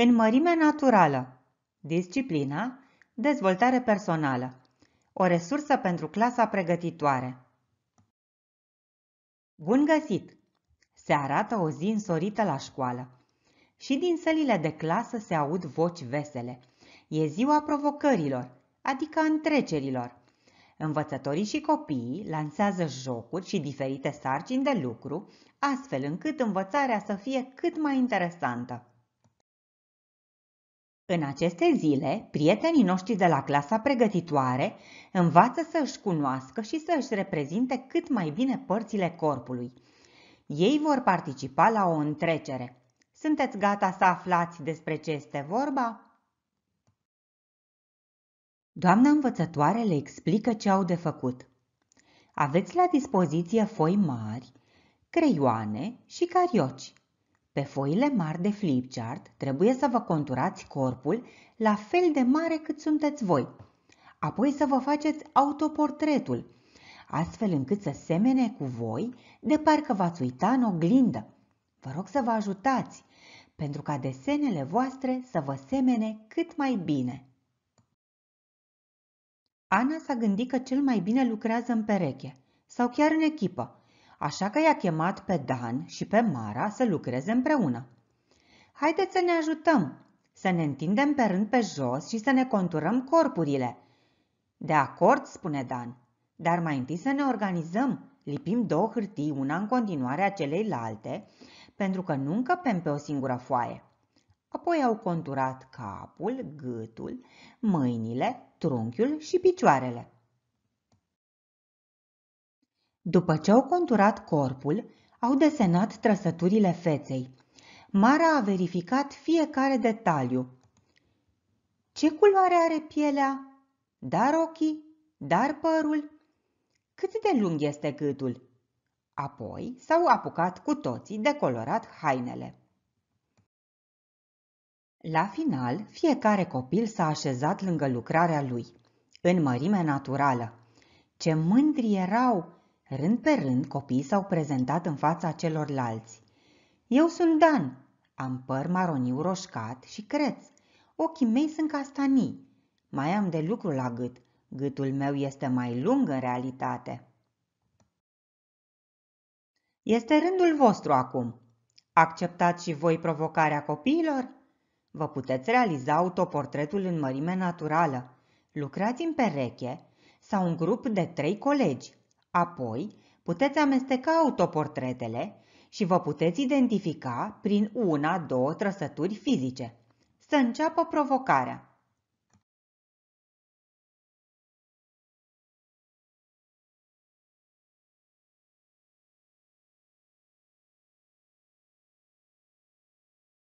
În mărime naturală, disciplina, dezvoltare personală, o resursă pentru clasa pregătitoare. Bun găsit! Se arată o zi însorită la școală. Și din sălile de clasă se aud voci vesele. E ziua provocărilor, adică întrecerilor. Învățătorii și copiii lansează jocuri și diferite sarcini de lucru, astfel încât învățarea să fie cât mai interesantă. În aceste zile, prietenii noștri de la clasa pregătitoare învață să își cunoască și să își reprezinte cât mai bine părțile corpului. Ei vor participa la o întrecere. Sunteți gata să aflați despre ce este vorba? Doamna învățătoare le explică ce au de făcut. Aveți la dispoziție foi mari, creioane și carioci. Pe foile mari de flipchart trebuie să vă conturați corpul la fel de mare cât sunteți voi. Apoi să vă faceți autoportretul, astfel încât să semene cu voi de parcă v-ați uita în oglindă. Vă rog să vă ajutați, pentru ca desenele voastre să vă semene cât mai bine. Ana s-a gândit că cel mai bine lucrează în pereche sau chiar în echipă, așa că i-a chemat pe Dan și pe Mara să lucreze împreună. Haideți să ne ajutăm, să ne întindem pe rând pe jos și să ne conturăm corpurile. De acord, spune Dan, dar mai întâi să ne organizăm. Lipim două hârtii, una în continuare a celeilalte, pentru că nu încăpem pe o singură foaie. Apoi au conturat capul, gâtul, mâinile, trunchiul și picioarele. După ce au conturat corpul, au desenat trăsăturile feței. Mara a verificat fiecare detaliu. Ce culoare are pielea? Dar ochii? Dar părul? Cât de lung este gâtul? Apoi s-au apucat cu toții de colorat hainele. La final, fiecare copil s-a așezat lângă lucrarea lui, în mărime naturală. Ce mândri erau! Rând pe rând, copiii s-au prezentat în fața celorlalți. Eu sunt Dan, am păr maroniu roșcat și creț. Ochii mei sunt castanii. Mai am de lucru la gât. Gâtul meu este mai lung în realitate. Este rândul vostru acum. Acceptați și voi provocarea copiilor? Vă puteți realiza autoportretul în mărime naturală. Lucrați în pereche sau un grup de trei colegi. Apoi, puteți amesteca autoportretele și vă puteți identifica prin una, două trăsături fizice. Să înceapă provocarea!